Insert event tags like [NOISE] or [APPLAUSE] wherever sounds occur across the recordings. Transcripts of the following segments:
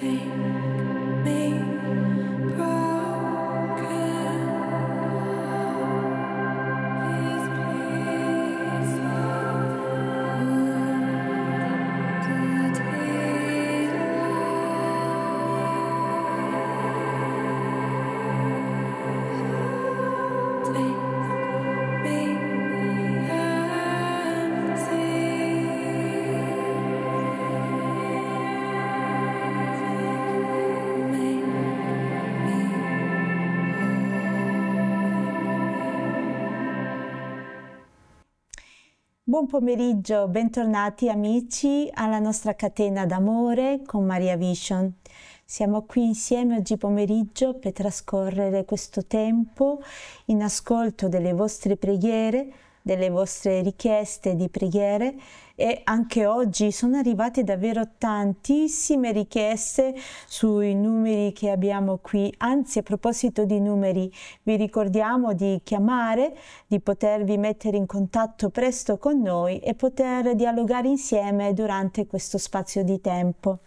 take Buon pomeriggio, bentornati amici alla nostra catena d'amore con Maria Vision. Siamo qui insieme oggi pomeriggio per trascorrere questo tempo in ascolto delle vostre preghiere delle vostre richieste di preghiere e anche oggi sono arrivate davvero tantissime richieste sui numeri che abbiamo qui. Anzi, a proposito di numeri, vi ricordiamo di chiamare, di potervi mettere in contatto presto con noi e poter dialogare insieme durante questo spazio di tempo.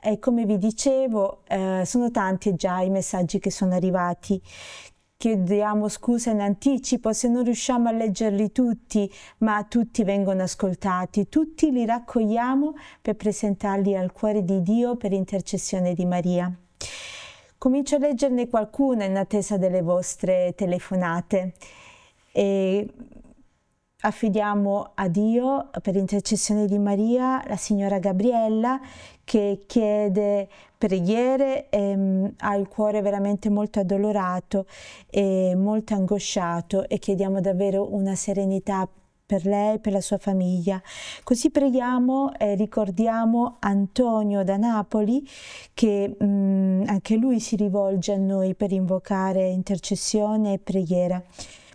E come vi dicevo, eh, sono tanti già i messaggi che sono arrivati chiediamo scusa in anticipo se non riusciamo a leggerli tutti, ma tutti vengono ascoltati, tutti li raccogliamo per presentarli al cuore di Dio per intercessione di Maria. Comincio a leggerne qualcuna in attesa delle vostre telefonate. E affidiamo a Dio per intercessione di Maria, la signora Gabriella che chiede preghiere, ehm, ha il cuore veramente molto addolorato e molto angosciato e chiediamo davvero una serenità per lei, per la sua famiglia. Così preghiamo e eh, ricordiamo Antonio da Napoli che mh, mm, anche lui si rivolge a noi per invocare intercessione e preghiera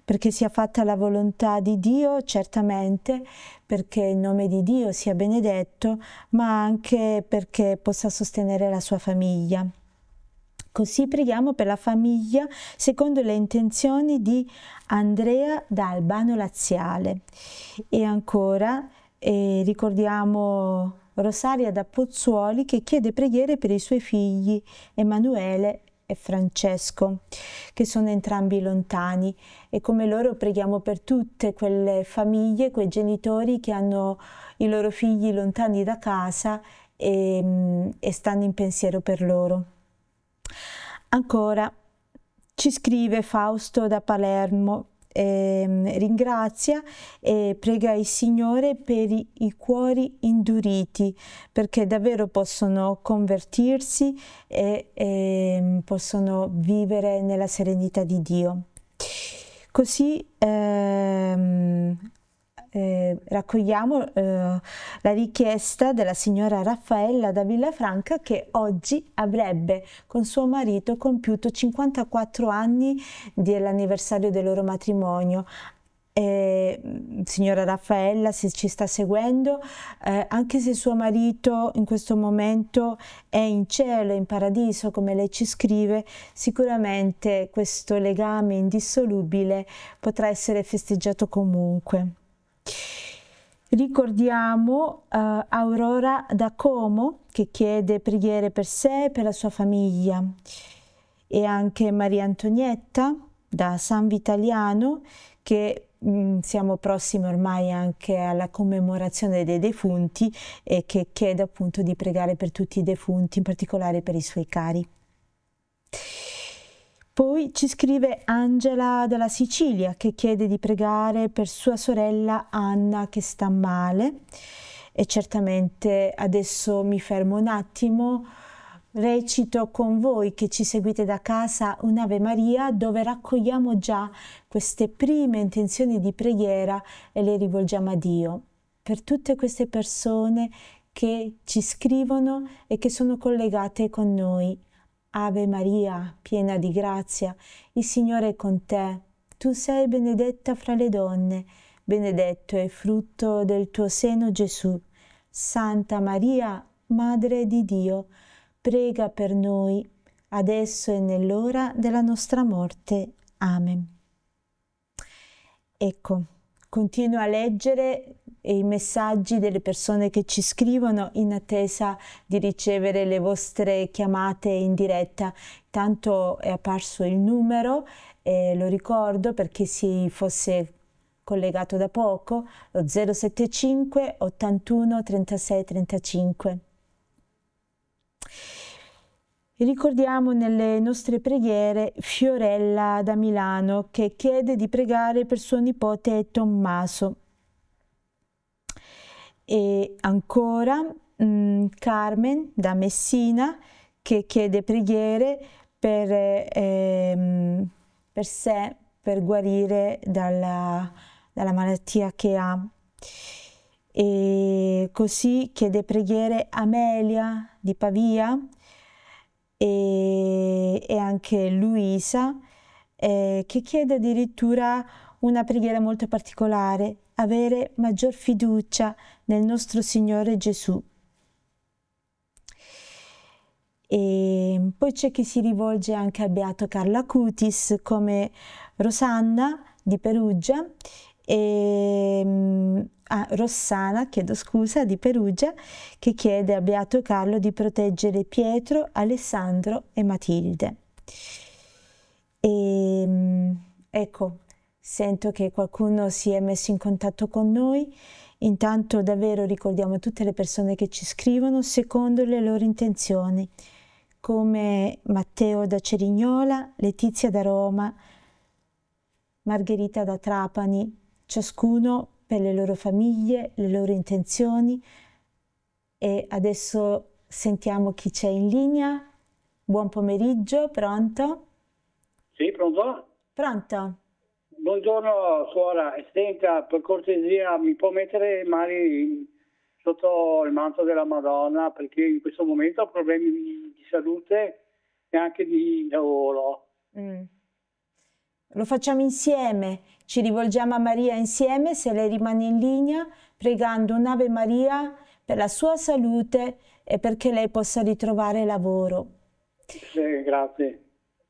perché sia fatta la volontà di Dio, certamente, perché il nome di Dio sia benedetto, ma anche perché possa sostenere la sua famiglia. Così preghiamo per la famiglia secondo le intenzioni di Andrea da Albano Laziale. E ancora eh, ricordiamo Rosaria da Pozzuoli che chiede preghiere per i suoi figli Emanuele e Francesco, che sono entrambi lontani e come loro preghiamo per tutte quelle famiglie, quei genitori che hanno i loro figli lontani da casa e, mm, e stanno in pensiero per loro. Ancora ci scrive Fausto da Palermo, eh, ringrazia e prega il Signore per i, i cuori induriti, perché davvero possono convertirsi e, e ehm, possono vivere nella serenità di Dio. Così ehm, eh, raccogliamo eh, la richiesta della signora Raffaella da Villafranca che oggi avrebbe con suo marito compiuto 54 anni dell'anniversario del loro matrimonio. Eh, signora Raffaella, se ci sta seguendo, eh, anche se suo marito in questo momento è in cielo, in paradiso, come lei ci scrive, sicuramente questo legame indissolubile potrà essere festeggiato comunque. Ricordiamo uh, Aurora da Como che chiede preghiere per sé e per la sua famiglia e anche Maria Antonietta da San Vitaliano che mh, mm, siamo prossimi ormai anche alla commemorazione dei defunti e che chiede appunto di pregare per tutti i defunti, in particolare per i suoi cari. Poi ci scrive Angela dalla Sicilia che chiede di pregare per sua sorella Anna che sta male e certamente adesso mi fermo un attimo. Recito con voi che ci seguite da casa un'Ave Maria dove raccogliamo già queste prime intenzioni di preghiera e le rivolgiamo a Dio. Per tutte queste persone che ci scrivono e che sono collegate con noi Ave Maria, piena di grazia, il Signore è con te. Tu sei benedetta fra le donne, benedetto è il frutto del tuo seno Gesù. Santa Maria, Madre di Dio, prega per noi, adesso e nell'ora della nostra morte. Amen. Ecco, continuo a leggere e i messaggi delle persone che ci scrivono in attesa di ricevere le vostre chiamate in diretta. Tanto è apparso il numero, eh, lo ricordo per chi si fosse collegato da poco, lo 075 81 36 35. Ricordiamo nelle nostre preghiere Fiorella da Milano che chiede di pregare per suo nipote Tommaso. E ancora mh, mm, Carmen da Messina che chiede preghiere per, eh, per sé, per guarire dalla, dalla malattia che ha. E così chiede preghiere Amelia di Pavia e, e anche Luisa eh, che chiede addirittura una preghiera molto particolare avere maggior fiducia nel nostro Signore Gesù. E poi c'è chi si rivolge anche al Beato Carlo Cutis come Rosanna di Perugia e mm, ah, Rossana, chiedo scusa, di Perugia, che chiede a Beato Carlo di proteggere Pietro, Alessandro e Matilde. E, mm, ecco, sento che qualcuno si è messo in contatto con noi. Intanto davvero ricordiamo tutte le persone che ci scrivono secondo le loro intenzioni, come Matteo da Cerignola, Letizia da Roma, Margherita da Trapani, ciascuno per le loro famiglie, le loro intenzioni. E adesso sentiamo chi c'è in linea. Buon pomeriggio, pronto? Sì, pronto? Pronto. Buongiorno suora, senta per cortesia mi può mettere le mani sotto il manto della Madonna perché in questo momento ho problemi di salute e anche di lavoro. Mm. Lo facciamo insieme, ci rivolgiamo a Maria insieme se lei rimane in linea pregando un'Ave Maria per la sua salute e perché lei possa ritrovare lavoro. Sì, grazie.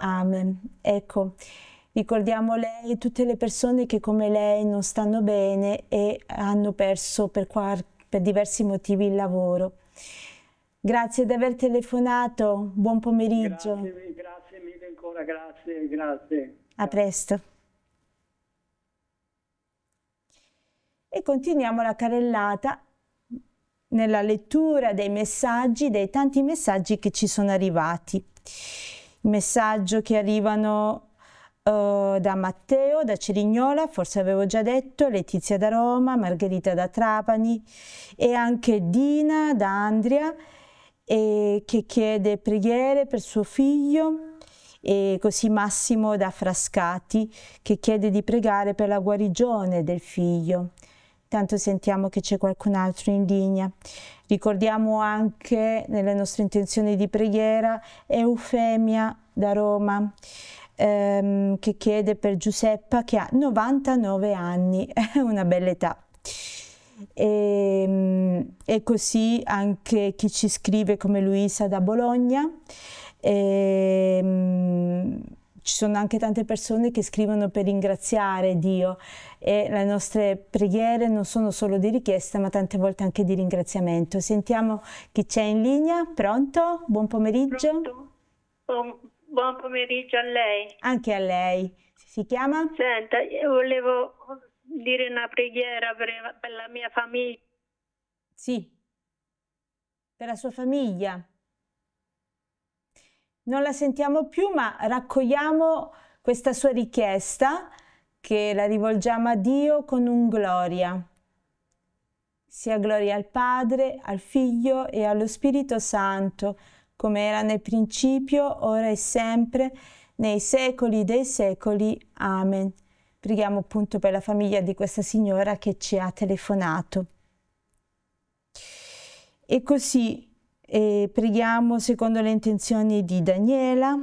Amen. Ecco, ricordiamo lei e tutte le persone che come lei non stanno bene e hanno perso per, per diversi motivi il lavoro. Grazie di aver telefonato, buon pomeriggio. Grazie, grazie mille ancora, grazie, grazie. A presto. E continuiamo la carellata nella lettura dei messaggi, dei tanti messaggi che ci sono arrivati messaggio che arrivano uh, da Matteo, da Cerignola, forse avevo già detto, Letizia da Roma, Margherita da Trapani e anche Dina da Andria eh, che chiede preghiere per suo figlio e così Massimo da Frascati che chiede di pregare per la guarigione del figlio tanto sentiamo che c'è qualcun altro in linea. Ricordiamo anche nelle nostre intenzioni di preghiera Eufemia da Roma ehm, che chiede per Giuseppa che ha 99 anni, [LAUGHS] una bella età. E, ehm, e, così anche chi ci scrive come Luisa da Bologna. E, ehm, ci sono anche tante persone che scrivono per ringraziare Dio e le nostre preghiere non sono solo di richiesta ma tante volte anche di ringraziamento. Sentiamo chi c'è in linea, pronto? Buon pomeriggio. Pronto. Buon pomeriggio a lei. Anche a lei. Si chiama? Senta, io volevo dire una preghiera per, per la mia famiglia. Sì, per la sua famiglia non la sentiamo più, ma raccogliamo questa sua richiesta che la rivolgiamo a Dio con un gloria. Sia gloria al Padre, al Figlio e allo Spirito Santo, come era nel principio, ora e sempre, nei secoli dei secoli. Amen. Preghiamo appunto per la famiglia di questa signora che ci ha telefonato. E così e preghiamo secondo le intenzioni di Daniela,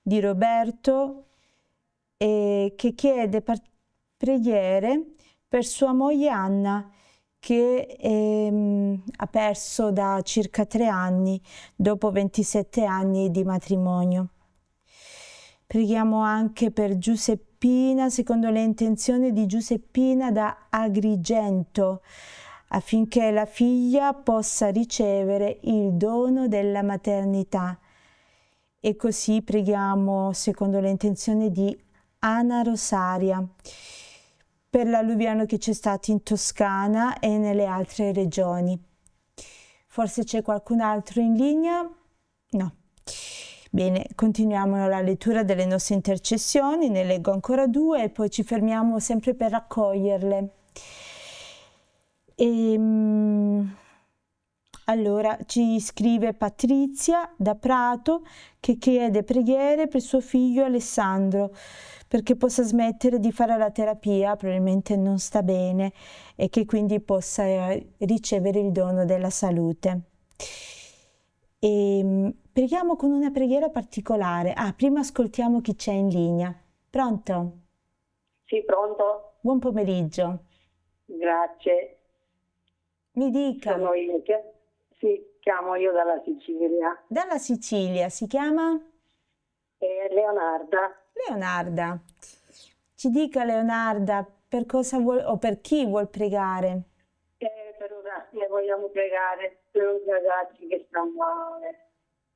di Roberto, e che chiede preghiere per sua moglie Anna, che ehm, ha perso da circa tre anni, dopo 27 anni di matrimonio. Preghiamo anche per Giuseppina, secondo le intenzioni di Giuseppina da Agrigento, affinché la figlia possa ricevere il dono della maternità. E così preghiamo secondo le intenzioni di Anna Rosaria per l'alluviano che c'è stato in Toscana e nelle altre regioni. Forse c'è qualcun altro in linea? No. Bene, continuiamo la lettura delle nostre intercessioni, ne leggo ancora due e poi ci fermiamo sempre per raccoglierle. E, ehm, allora ci scrive Patrizia da Prato che chiede preghiere per suo figlio Alessandro perché possa smettere di fare la terapia, probabilmente non sta bene e che quindi possa eh, ricevere il dono della salute. E, ehm, preghiamo con una preghiera particolare. Ah, prima ascoltiamo chi c'è in linea. Pronto? Sì, pronto. Buon pomeriggio. Grazie. Mi dica. Sono io, che, sì, chiamo io dalla Sicilia. Dalla Sicilia, si chiama? Eh, Leonarda. Leonarda. Ci dica Leonarda per cosa vuol, o per chi vuol pregare? Eh, per ora vogliamo pregare per i ragazzi che stanno male.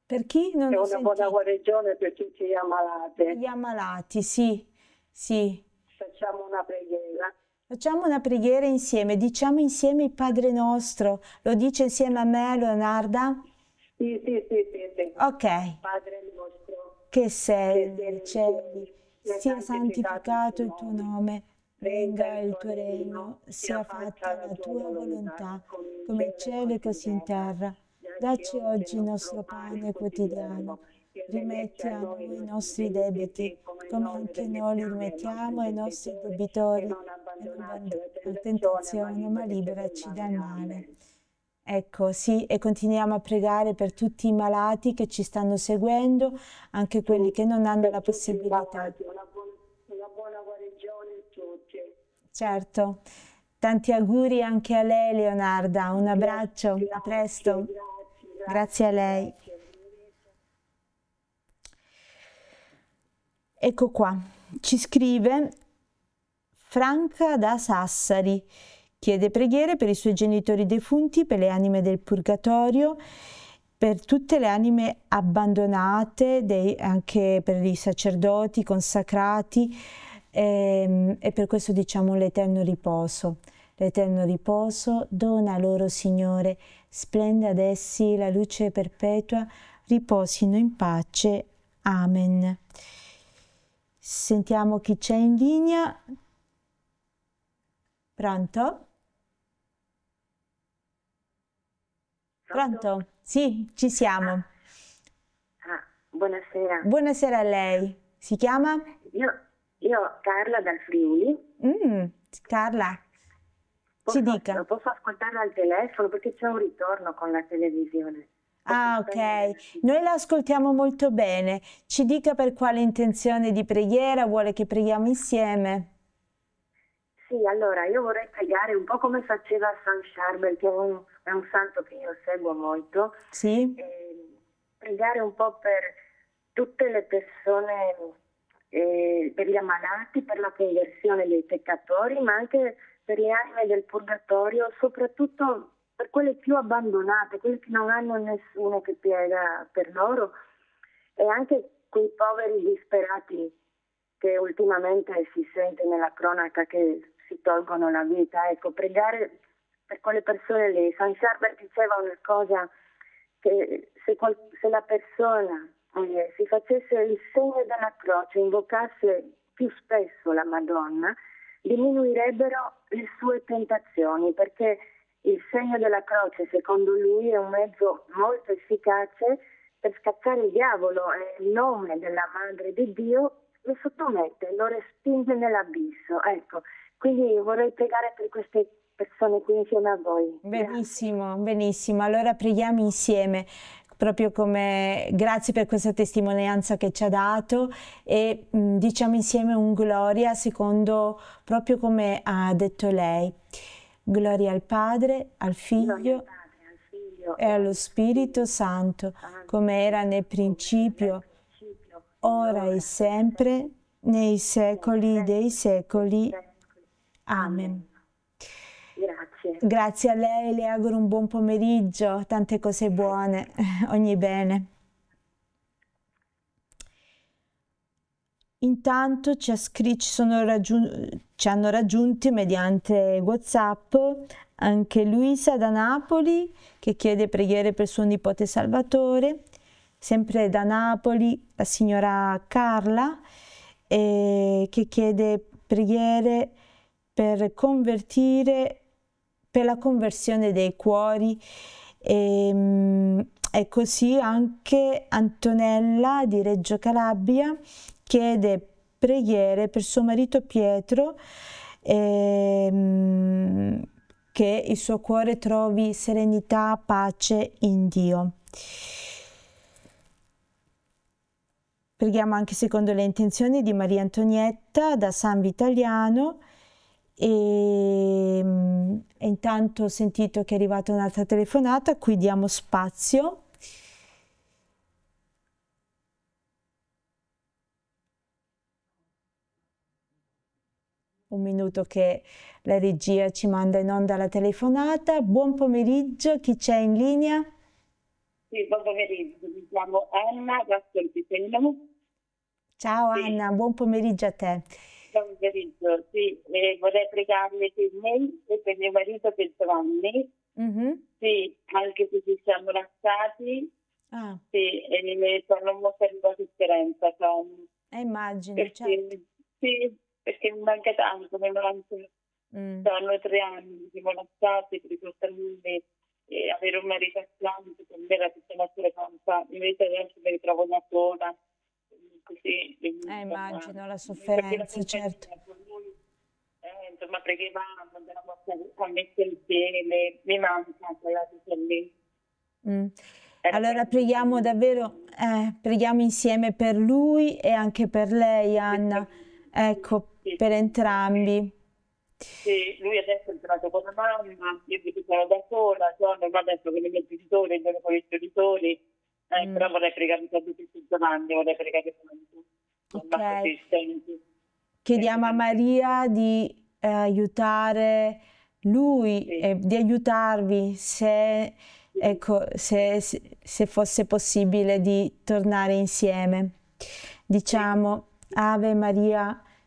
Per chi? Non È una buona guarigione per tutti gli ammalati. Gli ammalati, sì, sì. Facciamo una preghiera. Facciamo una preghiera insieme, diciamo insieme il Padre nostro, lo dice insieme a me Leonarda? Sì, sì, sì, sì. sì. Ok. Padre nostro, che sei nei cieli, sia santificato il tuo nome, venga il tuo regno, sia fatta la tua volontà, come in cielo e così in terra. Dacci oggi il nostro pane quotidiano rimetti a noi i nostri debiti, come anche noi li rimettiamo ai nostri debitori, e non la tentazione, ma liberaci dal male. Ecco, sì, e continuiamo a pregare per tutti i malati che ci stanno seguendo, anche quelli che non hanno la possibilità. Una buona guarigione a tutti. Certo. Tanti auguri anche a lei, Leonarda. Un abbraccio, a presto. Grazie a lei. Ecco qua, ci scrive Franca da Sassari, chiede preghiere per i suoi genitori defunti, per le anime del purgatorio, per tutte le anime abbandonate, dei, anche per i sacerdoti consacrati e, ehm, e per questo diciamo l'eterno riposo. L'eterno riposo dona loro, Signore, splenda ad essi la luce perpetua, riposino in pace. Amen. Sentiamo chi c'è in linea. Pronto? Pronto? Sì, ci siamo. Ah, ah, buonasera. Buonasera a lei. Si chiama? Io, io Carla dal Friuli. Mm, Carla, posso, ci dica. Posso ascoltarla al telefono perché c'è un ritorno con la televisione. Ah, ok. Noi la ascoltiamo molto bene. Ci dica per quale intenzione di preghiera vuole che preghiamo insieme. Sì, allora io vorrei pregare un po' come faceva San Charbel, che è un, è un santo che io seguo molto. Sì. Eh, pregare un po' per tutte le persone, eh, per gli ammalati, per la conversione dei peccatori, ma anche per le anime del purgatorio, soprattutto per quelle più abbandonate, quelle che non hanno nessuno che piega per loro e anche quei poveri disperati che ultimamente si sente nella cronaca che si tolgono la vita. Ecco, pregare per quelle persone lì. San Charbert diceva una cosa che se, qual- se la persona eh, si facesse il segno della croce, invocasse più spesso la Madonna, diminuirebbero le sue tentazioni perché il segno della croce, secondo lui, è un mezzo molto efficace per scattare il diavolo e il nome della Madre di Dio lo sottomette, lo respinge nell'abisso. Ecco, quindi vorrei pregare per queste persone qui insieme a voi. Benissimo, benissimo. Allora preghiamo insieme proprio come grazie per questa testimonianza che ci ha dato e mh, mm, diciamo insieme un gloria secondo proprio come ha detto lei. Gloria al Padre, al Figlio e allo Spirito Santo, come era nel principio, ora e sempre, nei secoli dei secoli. Amen. Grazie. Grazie a lei, le auguro un buon pomeriggio, tante cose buone, [LAUGHS] ogni bene. Intanto ci, raggiun- ci hanno raggiunti mediante WhatsApp anche Luisa da Napoli che chiede preghiere per suo nipote Salvatore, sempre da Napoli la signora Carla eh, che chiede preghiere per convertire per la conversione dei cuori e, ehm, e così anche Antonella di Reggio Calabria chiede preghiere per suo marito Pietro ehm, che il suo cuore trovi serenità, pace in Dio. Preghiamo anche secondo le intenzioni di Maria Antonietta da San Vitaliano e, ehm, e intanto ho sentito che è arrivata un'altra telefonata, qui diamo spazio. un minuto che la regia ci manda in onda la telefonata. Buon pomeriggio, chi c'è in linea? Sì, buon pomeriggio, mi chiamo Anna da Solpitello. Ciao sì. Anna, buon pomeriggio a te. Buon pomeriggio, sì, eh, vorrei pregarle per me e per mio marito per Giovanni. Mm -hmm. Sì, anche se ci siamo lasciati. Ah. Sì, e sono molto in differenza. Eh, immagino, Perché, certo. Sì, perché mi manca tanto, mi manca mm. saranno tre anni di monastasi per riportarmi e avere un marito accanto per me la sistematura campa, invece adesso mi ritrovo da sola, così. Eh, immagino la sofferenza, certo. eh, insomma, preghiamo, andavamo messo messa insieme, mi manca quella lì. Mm. Eh, allora eh. preghiamo davvero, eh, preghiamo insieme per lui e anche per lei, Anna. Ecco, sì. Per entrambi. Sì, lui adesso è entrato con la mamma, io mi sono da sola, sono ma adesso con i miei genitori, con i genitori, eh, mm. però vorrei pregare tutti i domande, vorrei pregare per okay. Chiediamo eh. a Maria di eh, aiutare lui sì. e di aiutarvi se, sì. ecco, se, se, fosse possibile di tornare insieme. Diciamo sì. Ave Maria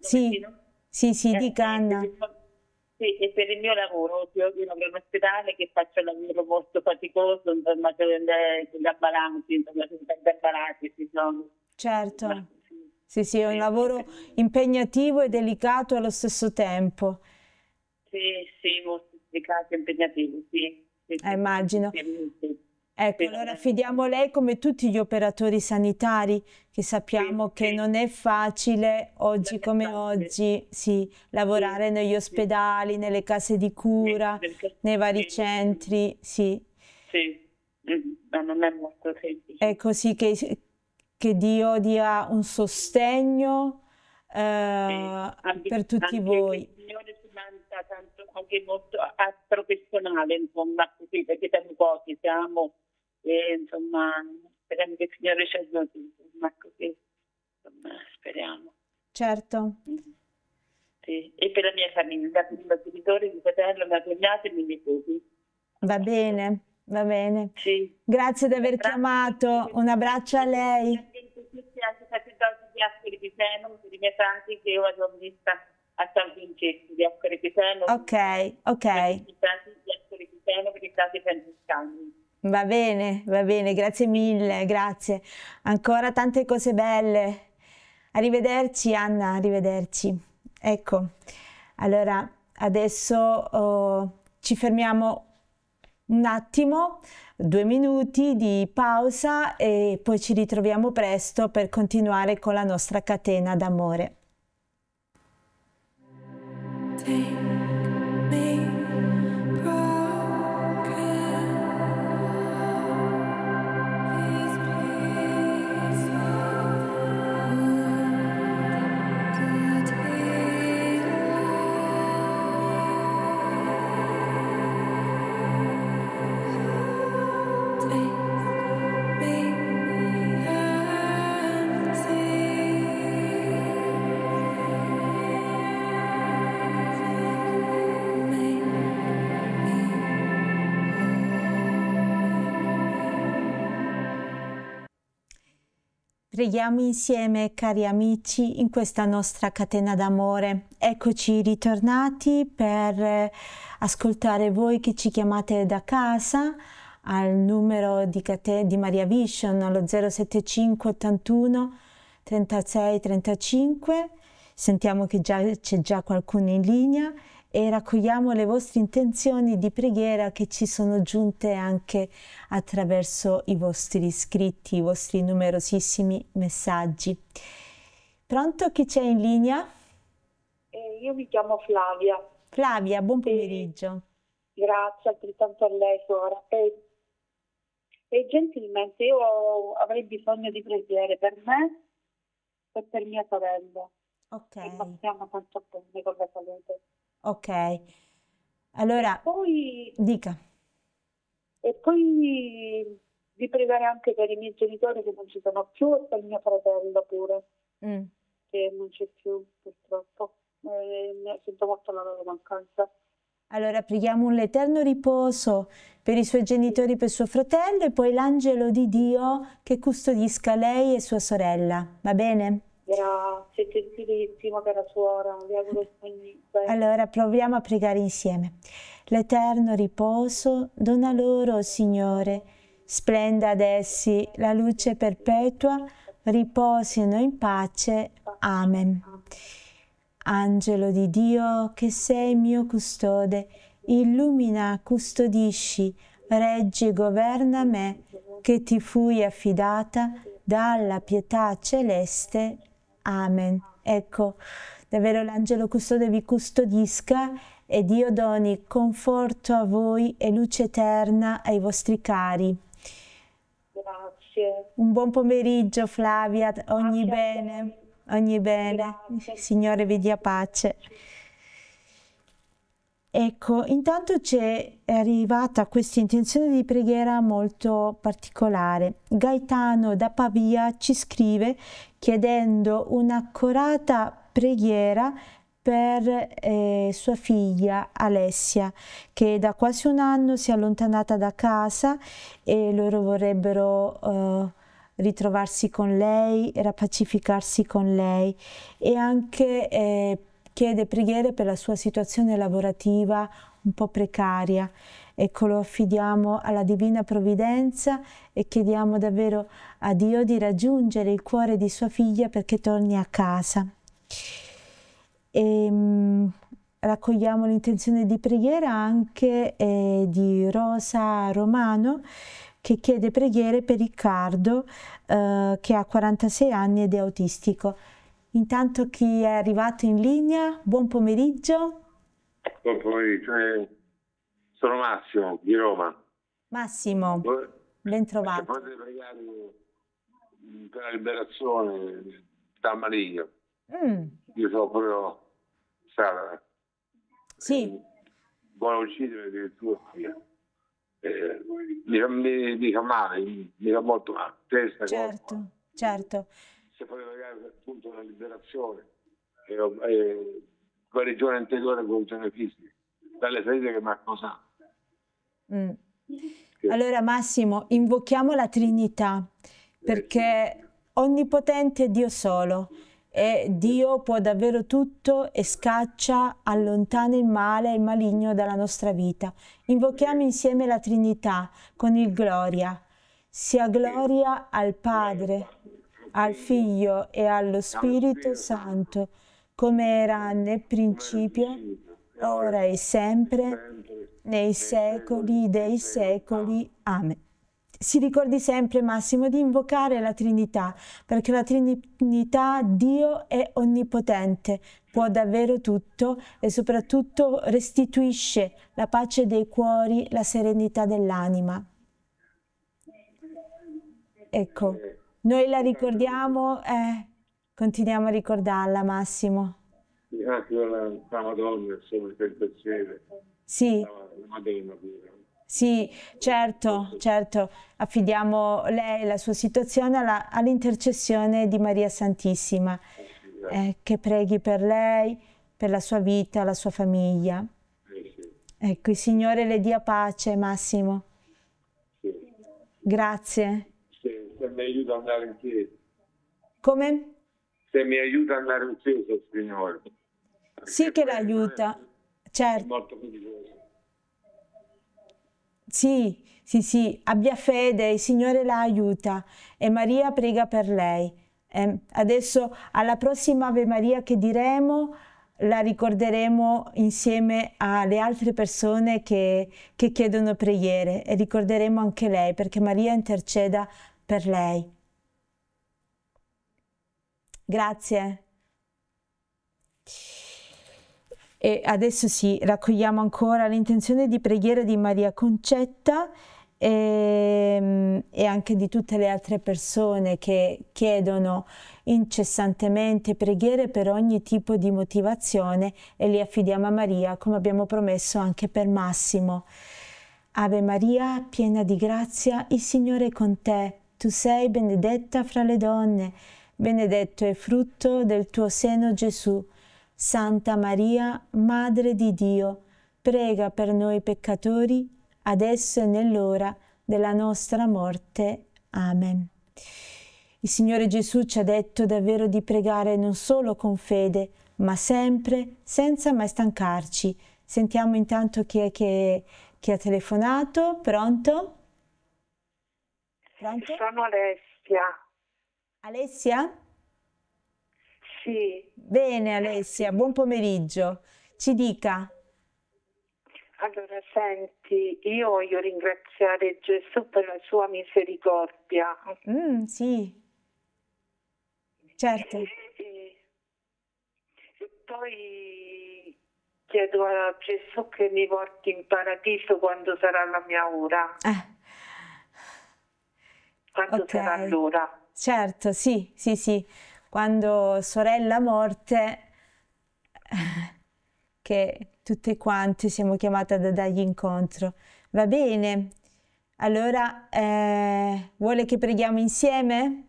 Eh, sì, sì, sì, di canna. Sì, e per il mio lavoro, io vivo in un ospedale che faccio un lavoro molto faticoso, insomma, da balanci, insomma, da balanci sono. Certo. sì, sì, è un lavoro impegnativo e delicato allo stesso tempo. Sì, sì, molto delicato e impegnativo, sì. sì eh, immagino. Sì, Ecco, allora affidiamo lei come tutti gli operatori sanitari che sappiamo sì, che sì. non è facile oggi come oggi sì, lavorare negli ospedali, nelle case di cura, cioè, nei vari centri, sì. Sì, ma non è molto semplice. È così che, che Dio dia un sostegno eh, anche, per tutti voi. Il Signore si manca tanto, anche molto professionale, insomma, così, perché siamo pochi, siamo e insomma speriamo che il Signore ci aiuti, ma così insomma, speriamo. Certo. Mm. Sì. E per la mia famiglia, i miei genitori, mio fratello, mia cognata e i miei nipoti. Va bene, va bene. Sì. Grazie di aver chiamato, un abbraccio a lei. Tutti anche sacerdoti di Ascoli per i miei santi che io ho vista a San Vincenzo di Ascoli Piceno. Ok, ok. tutti, i santi di Ascoli Piceno, per i santi francescani. Va bene, va bene, grazie mille, grazie. Ancora tante cose belle. Arrivederci Anna, arrivederci. Ecco, allora adesso oh, ci fermiamo un attimo, due minuti di pausa e poi ci ritroviamo presto per continuare con la nostra catena d'amore. Preghiamo insieme, cari amici, in questa nostra catena d'amore. Eccoci ritornati per eh, ascoltare voi che ci chiamate da casa al numero di, Cate- di Maria Vision allo 075 81 36 35. Sentiamo che già, c'è già qualcuno in linea e raccogliamo le vostre intenzioni di preghiera che ci sono giunte anche attraverso i vostri iscritti, i vostri numerosissimi messaggi. Pronto? Chi c'è in linea? Eh, io mi chiamo Flavia. Flavia, buon pomeriggio. Eh, grazie, altrettanto a lei, suora. E, e gentilmente io avrei bisogno di preghiere per me e per mia sorella. Ok. E passiamo tanto bene con la salute. Ok, allora poi, dica. E poi di pregare anche per i miei genitori che non ci sono più e per mio fratello pure, mm. che non c'è più purtroppo. Eh, sento molto la loro mancanza. Allora preghiamo un eterno riposo per i suoi genitori per suo fratello e poi l'angelo di Dio che custodisca lei e sua sorella. Va bene? Povera, sei gentilissima, cara suora, vi auguro ogni bene. Allora proviamo a pregare insieme. L'eterno riposo dona loro, Signore, splenda ad essi la luce perpetua, riposino in pace. Amen. Angelo di Dio, che sei mio custode, illumina, custodisci, reggi e governa me, che ti fui affidata dalla pietà celeste. Amen. Ecco, davvero l'angelo custode vi custodisca e Dio doni conforto a voi e luce eterna ai vostri cari. Grazie. Un buon pomeriggio Flavia, ogni Grazie bene, ogni bene. Grazie. Signore vi dia pace. Ecco, intanto c'è arrivata questa intenzione di preghiera molto particolare. Gaetano da Pavia ci scrive chiedendo un'accorata preghiera per eh, sua figlia Alessia che da quasi un anno si è allontanata da casa e loro vorrebbero eh, ritrovarsi con lei, rapacificarsi con lei e anche eh, chiede preghiere per la sua situazione lavorativa un po' precaria. Ecco, lo affidiamo alla Divina Provvidenza e chiediamo davvero a Dio di raggiungere il cuore di sua figlia perché torni a casa. E, ehm, raccogliamo l'intenzione di preghiera anche eh, di Rosa Romano che chiede preghiere per Riccardo eh, che ha 46 anni ed è autistico. Intanto chi è arrivato in linea, buon pomeriggio. Buon pomeriggio, eh, sono Massimo di Roma. Massimo, ben trovato. Potete pregare per la liberazione da Marigno. Mm. Io sono proprio strada. Sì. Eh, vuole uccidere addirittura mia. Eh, mi, mi, mi, fa male, mi fa molto male. Testa, certo, corpo. certo si poteva dare appunto una liberazione e, e guarigione anteriore con fisiche dalle ferite che mi ha causato. Mm. Sì. Allora Massimo, invochiamo la Trinità perché onnipotente è Dio solo e Dio può davvero tutto e scaccia, allontana il male e il maligno dalla nostra vita. Invochiamo insieme la Trinità con il Gloria. Sia gloria al Padre, al Figlio e allo Spirito Santo, come era nel principio, ora e sempre, nei secoli dei secoli. Amen si ricordi sempre, Massimo, di invocare la Trinità, perché la Trinità, Dio è onnipotente, può davvero tutto e soprattutto restituisce la pace dei cuori, la serenità dell'anima. Ecco. Noi la ricordiamo eh, continuiamo a ricordarla, Massimo. Miracolo la, la Madonna, solo per piacere. Sì. La, Madonna Sì, certo, certo. Affidiamo lei e la sua situazione all'intercessione di Maria Santissima, eh, che preghi per lei, per la sua vita, la sua famiglia. Ecco, il Signore le dia pace, Massimo. Grazie se mi aiuta a andare in chiesa. Come? Se mi aiuta a andare in chiesa, Signore. Perché sì che l'aiuta, certo. molto Sì, sì, sì, abbia fede, il Signore la aiuta e Maria prega per lei. Eh, adesso alla prossima Ave Maria che diremo la ricorderemo insieme alle altre persone che, che chiedono preghiere e ricorderemo anche lei perché Maria interceda per lei. Grazie. E adesso sì, raccogliamo ancora l'intenzione di preghiera di Maria Concetta e, ehm, e, anche di tutte le altre persone che chiedono incessantemente preghiere per ogni tipo di motivazione e li affidiamo a Maria, come abbiamo promesso anche per Massimo. Ave Maria, piena di grazia, il Signore è con te. Tu sei benedetta fra le donne, benedetto è frutto del tuo seno Gesù. Santa Maria, Madre di Dio, prega per noi peccatori, adesso e nell'ora della nostra morte. Amen. Il Signore Gesù ci ha detto davvero di pregare non solo con fede, ma sempre, senza mai stancarci. Sentiamo intanto chi è che, chi ha telefonato. Pronto? Pronto? Sono Alessia. Alessia? Sì. Bene Alessia, buon pomeriggio. Ci dica. Allora, senti, io voglio ringraziare Gesù per la sua misericordia. Mm, sì, certo. E, e, e poi chiedo a Gesù che mi porti in paradiso quando sarà la mia ora. Eh quando okay. sarà allora? Certo, sì, sì, sì. Quando sorella morte, [LAUGHS] che tutte quante siamo chiamate ad dargli incontro. Va bene, allora eh, vuole che preghiamo insieme?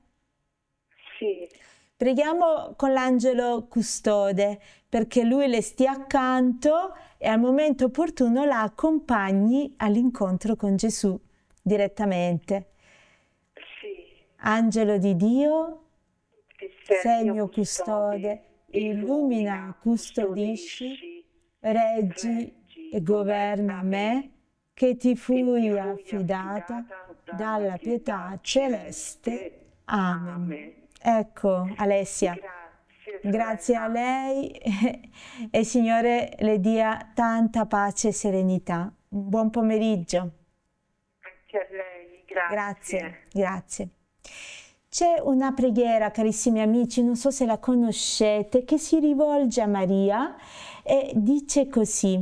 Sì. Preghiamo con l'angelo custode perché lui le stia accanto e al momento opportuno la accompagni all'incontro con Gesù direttamente. Angelo di Dio, sei mio custode, illumina, custodisci, reggi e governa me, che ti fui affidata dalla pietà celeste. Amen. Ecco, Alessia. Grazie a lei [LAUGHS] e, Signore le dia tanta pace e serenità. Buon pomeriggio. Anche a lei, grazie. Grazie, grazie. C'è una preghiera, carissimi amici, non so se la conoscete, che si rivolge a Maria e dice così,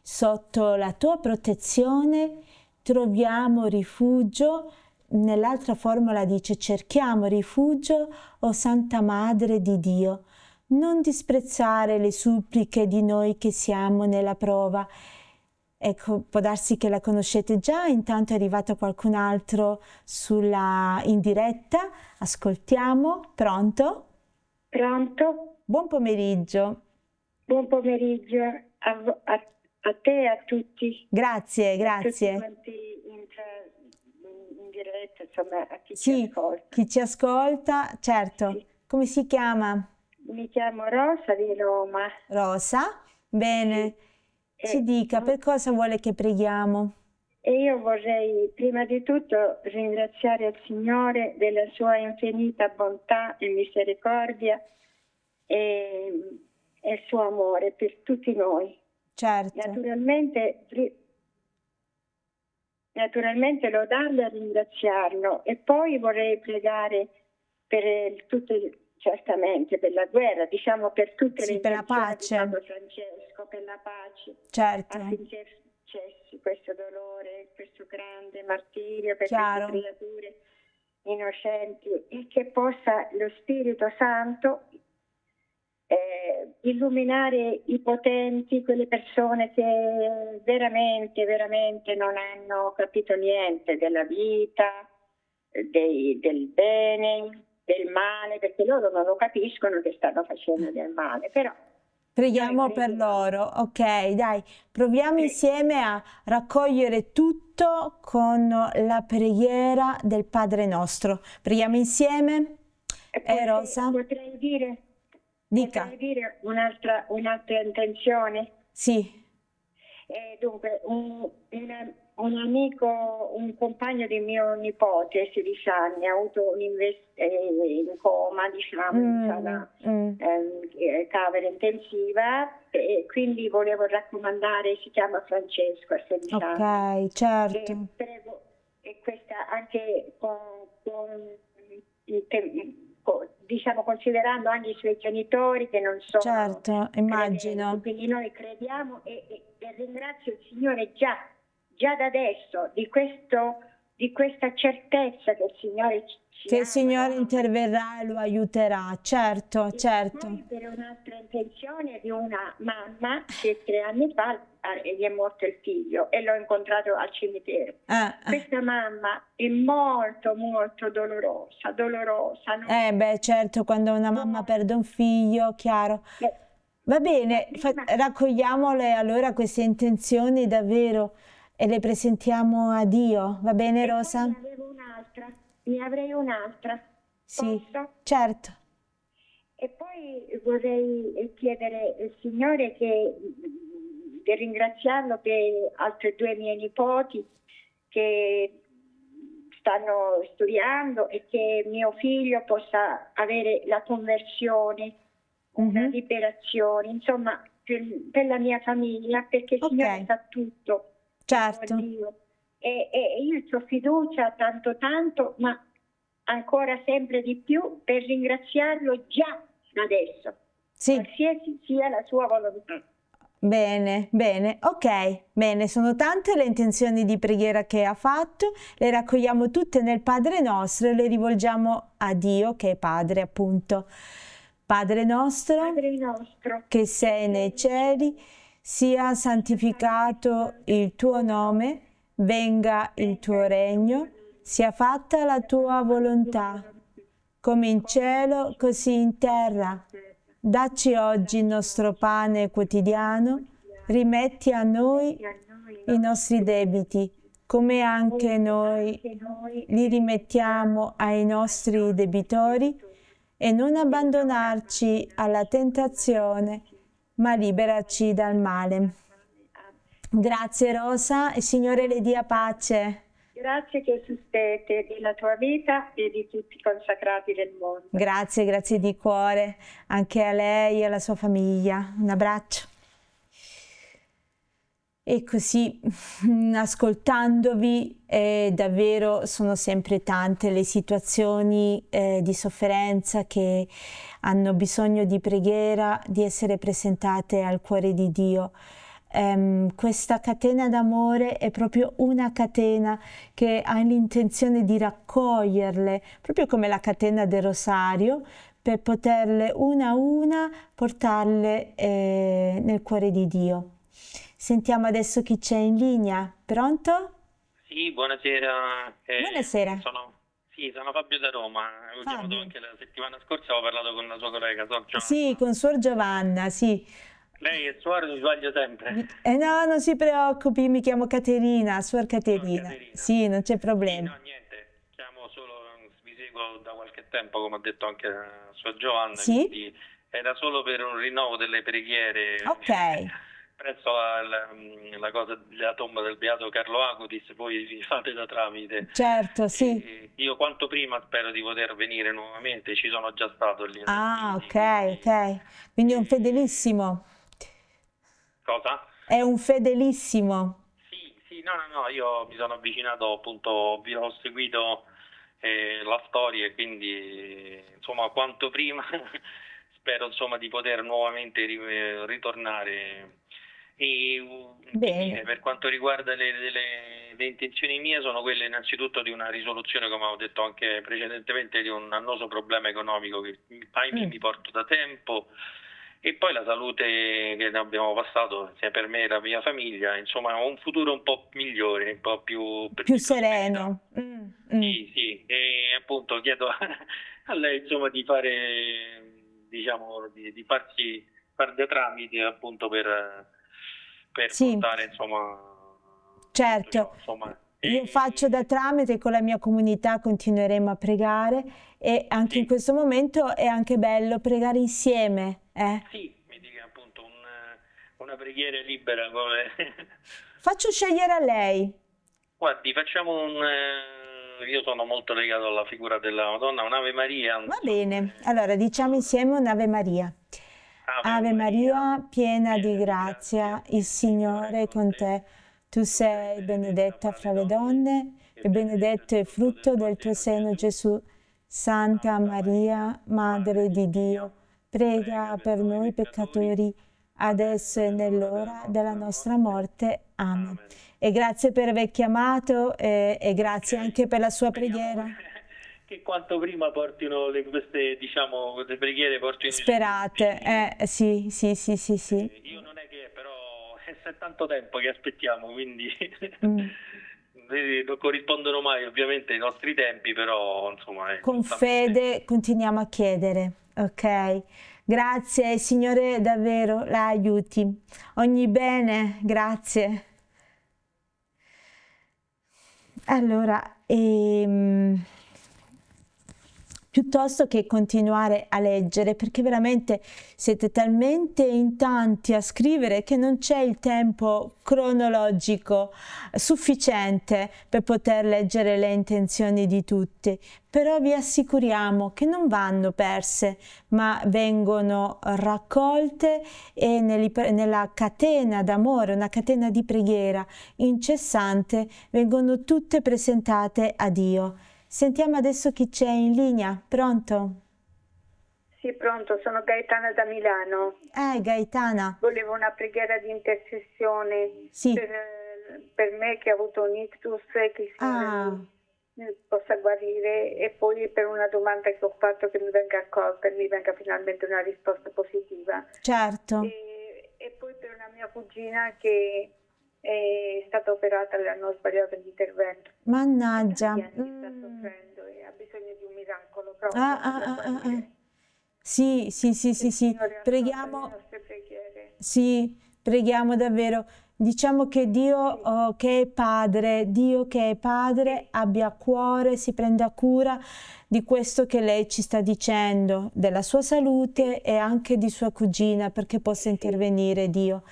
sotto la tua protezione troviamo rifugio, nell'altra formula dice cerchiamo rifugio, o Santa Madre di Dio. Non disprezzare le suppliche di noi che siamo nella prova Ecco, può darsi che la conoscete già, intanto è arrivato qualcun altro sulla in diretta. Ascoltiamo, pronto? Pronto? Buon pomeriggio. Buon pomeriggio a, a, a te e a tutti. Grazie, grazie. insomma, a chi sì, ci Chi ci ascolta, certo. Sì. Come si chiama? Mi chiamo Rosa di Roma. Rosa, bene. Sì. Ci eh, dica per cosa vuole che preghiamo. E io vorrei prima di tutto ringraziare il Signore della sua infinita bontà e misericordia e, e il suo amore per tutti noi. Certo. Naturalmente, naturalmente lodarlo e ringraziarlo e poi vorrei pregare per tutte certamente per la guerra, diciamo per tutte sì, le per la pace. di Papa Francesco, per la pace, certo. affinché cessi questo dolore, questo grande martirio per Chiaro. queste creature innocenti e che possa lo Spirito Santo eh, illuminare i potenti, quelle persone che veramente, veramente non hanno capito niente della vita, dei, del bene, del male, perché loro non lo capiscono che stanno facendo del male, però Preghiamo per loro, ok, dai, proviamo insieme a raccogliere tutto con la preghiera del Padre nostro. Preghiamo insieme. E eh, Rosa? Potrei dire, Dica. Potrei dire un'altra, un intenzione? Sì. Eh, dunque, un, una, un amico, un compagno di mio nipote, 16 anni, ha avuto un invest- in eh, coma, diciamo, mm, diciamo mm. Ehm, eh, cavera intensiva, e quindi volevo raccomandare, si chiama Francesco a 16 okay, anni. Ok, certo. E, prego, e questa anche con, con diciamo considerando anche i suoi genitori che non sono certo, immagino. Credenti, quindi noi crediamo e, e, e ringrazio il Signore già già da adesso di, questo, di questa certezza che il Signore ci Che ama, il Signore interverrà e lo aiuterà, certo, e certo. Poi per un'altra intenzione di una mamma che tre anni fa eh, gli è morto il figlio e l'ho incontrato al cimitero. Ah, ah, Questa mamma è molto molto dolorosa, dolorosa. No? Eh beh certo, quando una mamma no. perde un figlio, chiaro. Beh. Va bene, raccogliamole allora queste intenzioni davvero e le presentiamo a Dio. Va bene, Rosa? Ne avevo un'altra. Ne avrei un'altra. Sì, Posso? certo. E poi vorrei chiedere al Signore che, per ringraziarlo per altre due mie nipoti che stanno studiando e che mio figlio possa avere la conversione, una uh mhm. -huh. liberazione, insomma, per, per, la mia famiglia, perché il okay. Signore sa tutto. Certo. E, e io ho fiducia tanto tanto, ma ancora sempre di più per ringraziarlo già adesso, sì. qualsiasi sia la sua volontà. Bene, bene, ok, bene, sono tante le intenzioni di preghiera che ha fatto, le raccogliamo tutte nel Padre nostro e le rivolgiamo a Dio che è Padre appunto. Padre nostro, Padre nostro che sei nei cieli, sia santificato il tuo nome, venga il tuo regno, sia fatta la tua volontà, come in cielo, così in terra. Dacci oggi il nostro pane quotidiano, rimetti a noi i nostri debiti, come anche noi li rimettiamo ai nostri debitori, e non abbandonarci alla tentazione, ma liberaci dal male. Grazie Rosa e Signore le dia pace. Grazie Gesù Stete della tua vita e di tutti i consacrati del mondo. Grazie, grazie di cuore anche a lei e alla sua famiglia. Un abbraccio. E così, [LAUGHS] ascoltandovi, eh, davvero sono sempre tante le situazioni eh, di sofferenza che hanno bisogno di preghiera, di essere presentate al cuore di Dio. Um, questa catena d'amore è proprio una catena che ha l'intenzione di raccoglierle, proprio come la catena del rosario, per poterle una a una portarle eh, nel cuore di Dio. Sentiamo adesso chi c'è in linea. Pronto? Sì, buonasera. Eh, buonasera. Sono, sì, sono Fabio da Roma. Fabio. Anche la settimana scorsa ho parlato con la sua collega, Suor Giovanna. Sì, con Suor Giovanna, sì. Lei è suora, mi sbaglio sempre. Eh no, non si preoccupi, mi chiamo Caterina, Suor Caterina. Caterina. Sì, non c'è problema. Sì, no, niente, chiamo solo, vi seguo da qualche tempo, come ha detto anche eh, Suor Giovanna. Sì? Quindi era solo per un rinnovo delle preghiere. Ok. [LAUGHS] presso alla, mm, cosa della tomba del beato Carlo Acutis, voi vi fate da tramite. Certo, sì. E io quanto prima spero di poter venire nuovamente, ci sono già stato lì. Ah, ok, ok. Quindi è un fedelissimo. Cosa? È un fedelissimo. Sì, sì, no, no, no, io mi sono avvicinato appunto, vi ho seguito eh, la storia e quindi insomma quanto prima... [LAUGHS] spero insomma, di poter nuovamente ritornare e, infine, mm, per quanto riguarda le, le, le, intenzioni mie sono quelle innanzitutto di una risoluzione, come ho detto anche precedentemente, di un annoso problema economico che ahimè, mm. mi porto da tempo e poi la salute che abbiamo passato sia per me che per la mia famiglia, insomma un futuro un po' migliore, un po' più... Più sereno. Mm, mm. Sì, sì, e appunto chiedo [LAUGHS] a lei insomma di fare, diciamo, di, di farsi far da tramite appunto per per sì. portare insomma... Certo. insomma, io faccio da tramite con la mia comunità, continueremo a pregare e anche sì. in questo momento è anche bello pregare insieme. Eh? Sì, mi dica appunto una, una preghiera libera come... [LAUGHS] Faccio scegliere a lei. Guardi, facciamo un... Eh, io sono molto legato alla figura della Madonna, un'Ave Maria. Va bene, allora diciamo insieme un'Ave Maria. Ave Maria, piena di grazia, il Signore è con te. Tu sei benedetta fra le donne e benedetto è il frutto del tuo seno, Gesù. Santa Maria, Madre di Dio, prega per noi peccatori, adesso e nell'ora della nostra morte. Amen. E grazie per aver chiamato eh, e, e grazie anche per la sua preghiera che quanto prima portino le, queste diciamo, le preghiere portino sperate i eh, sì sì sì sì sì eh, io non è che però è tanto tempo che aspettiamo quindi mm. [LAUGHS] non corrispondono mai ovviamente ai nostri tempi però insomma eh, con fede continuiamo a chiedere ok grazie signore davvero la aiuti ogni bene grazie allora ehm piuttosto che continuare a leggere perché veramente siete talmente in tanti a scrivere che non c'è il tempo cronologico sufficiente per poter leggere le intenzioni di tutti però vi assicuriamo che non vanno perse ma vengono raccolte e nella catena d'amore una catena di preghiera incessante vengono tutte presentate a Dio Sentiamo adesso chi c'è in linea. Pronto? Sì, pronto, sono Gaetana da Milano. Eh, Gaetana. Volevo una preghiera di intercessione sì. per, per, me che ho avuto un ictus e che ah. possa guarire e poi per una domanda che ho fatto che mi venga accolta e mi venga finalmente una risposta positiva. Certo. E, e poi per una mia cugina che è stata operata e hanno sbagliato l'intervento. Mannaggia. Mm. Sta soffrendo e ha bisogno di un miracolo proprio. Ah, ah, ah, ah, ah, Sì, sì, sì, sì, sì. Preghiamo. Sì, preghiamo davvero. Diciamo che Dio oh, che è padre, Dio che è padre sì. abbia cuore, si prenda cura di questo che lei ci sta dicendo, della sua salute e anche di sua cugina perché possa intervenire Dio.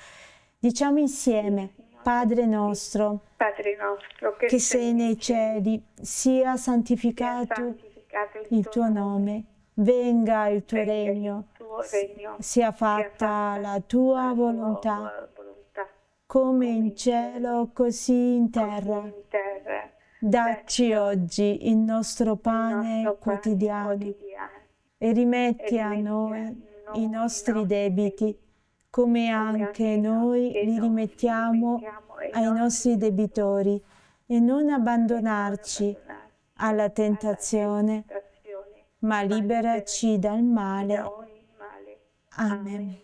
Diciamo insieme. Padre nostro, Padre nostro che, che sei nei cieli, sia santificato, santificato il, il tuo nome, venga il tuo regno, il tuo regno sia, fatta sia fatta la tua la volontà, volontà come in cielo, così in terra. Così in terra. Dacci eh, oggi il nostro pane, il nostro quotidiano, pane quotidiano, e rimetti, e rimetti a noi i nostri debiti come anche noi li rimettiamo ai nostri debitori e non abbandonarci alla tentazione, ma liberaci dal male. Amen.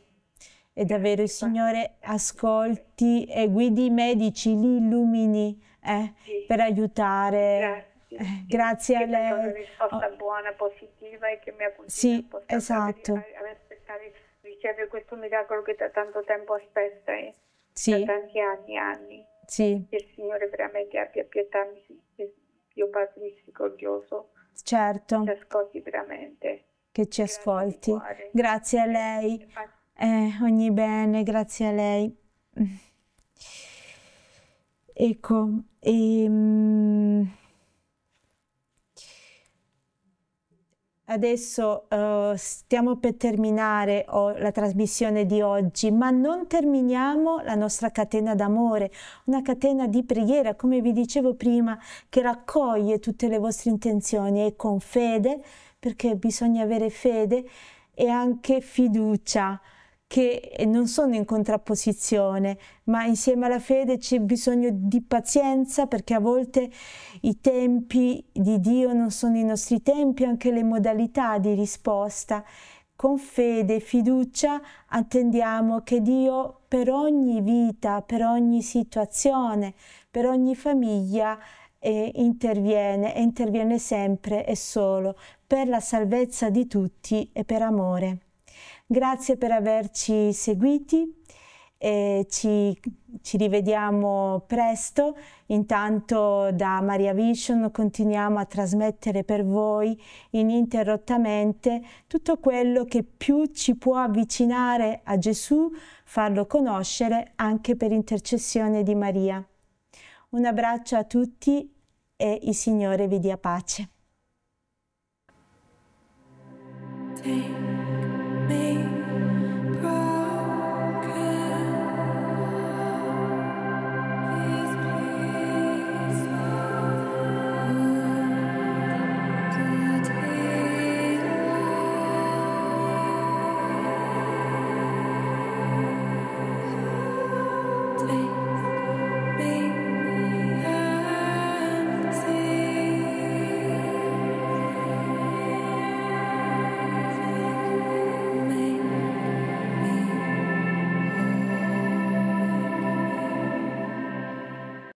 E davvero il Signore ascolti e guidi i medici, li illumini eh, per aiutare. Eh, grazie che a lei. È una risposta oh. buona, positiva e che mi ha consentito. Sì, esatto. A, a riceve questo miracolo che da tanto tempo aspetta, e eh? sì. da tanti anni, anni. Sì. Che il Signore veramente abbia pietà, Dio Padre misericordioso, certo. ci ascolti veramente. Che ci ascolti. Grazie a lei. Eh, ogni bene, grazie a lei. Ecco, e, ehm, Adesso uh, stiamo per terminare oh, la trasmissione di oggi, ma non terminiamo la nostra catena d'amore, una catena di preghiera, come vi dicevo prima, che raccoglie tutte le vostre intenzioni e con fede, perché bisogna avere fede e anche fiducia che eh, non sono in contrapposizione, ma insieme alla fede c'è bisogno di pazienza perché a volte i tempi di Dio non sono i nostri tempi, anche le modalità di risposta. Con fede e fiducia attendiamo che Dio per ogni vita, per ogni situazione, per ogni famiglia eh, interviene e interviene sempre e solo per la salvezza di tutti e per amore. Grazie per averci seguiti, E ci, ci rivediamo presto. Intanto da Maria Vision continuiamo a trasmettere per voi ininterrottamente tutto quello che più ci può avvicinare a Gesù, farlo conoscere anche per intercessione di Maria. Un abbraccio a tutti e il Signore vi dia pace. Sì.